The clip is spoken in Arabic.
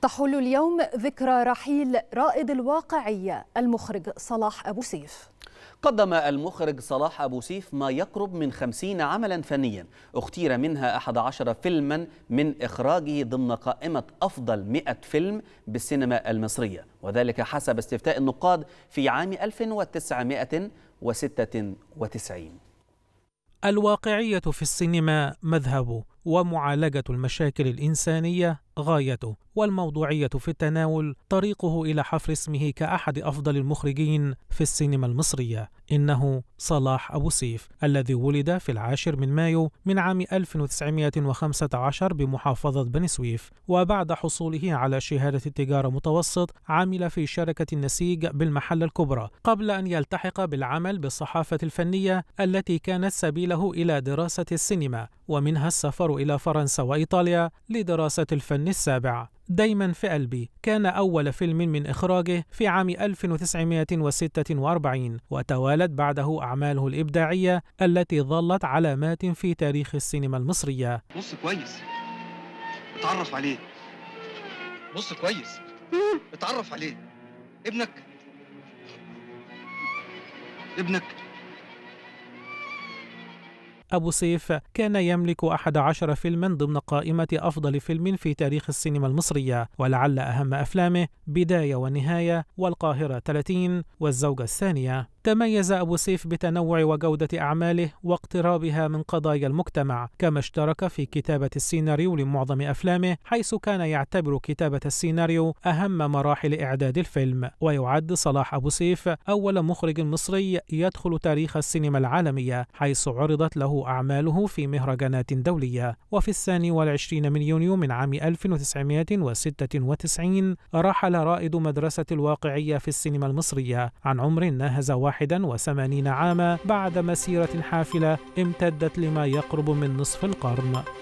تحل اليوم ذكرى رحيل رائد الواقعية المخرج صلاح أبو سيف قدم المخرج صلاح أبو سيف ما يقرب من خمسين عملا فنيا اختير منها أحد عشر فيلما من إخراجه ضمن قائمة أفضل مئة فيلم بالسينما المصرية وذلك حسب استفتاء النقاد في عام 1996 الواقعية في السينما مذهب ومعالجة المشاكل الإنسانية غايته والموضوعية في التناول طريقه إلى حفر اسمه كأحد أفضل المخرجين في السينما المصرية إنه صلاح أبو سيف الذي ولد في العاشر من مايو من عام 1915 بمحافظة بني سويف وبعد حصوله على شهادة التجارة متوسط عمل في شركة النسيج بالمحل الكبرى قبل أن يلتحق بالعمل بالصحافة الفنية التي كانت سبيله إلى دراسة السينما ومنها السفر إلى فرنسا وإيطاليا لدراسة الفن السابع دايما في قلبي كان أول فيلم من إخراجه في عام 1946 وتوالت بعده أعماله الإبداعية التي ظلت علامات في تاريخ السينما المصرية بص كويس اتعرف عليه بص كويس اتعرف عليه ابنك ابنك أبو سيف كان يملك أحد عشر فيلما ضمن قائمة أفضل فيلم في تاريخ السينما المصرية ولعل أهم أفلامه بداية ونهاية والقاهرة 30 والزوجة الثانية تميز أبو سيف بتنوع وجودة أعماله واقترابها من قضايا المجتمع كما اشترك في كتابة السيناريو لمعظم أفلامه حيث كان يعتبر كتابة السيناريو أهم مراحل إعداد الفيلم ويعد صلاح أبو سيف أول مخرج مصري يدخل تاريخ السينما العالمية حيث عرضت له أعماله في مهرجانات دولية وفي الثاني والعشرين من يونيو من عام 1996 رحل رائد مدرسة الواقعية في السينما المصرية عن عمر ناهز 81 عاما بعد مسيرة حافلة امتدت لما يقرب من نصف القرن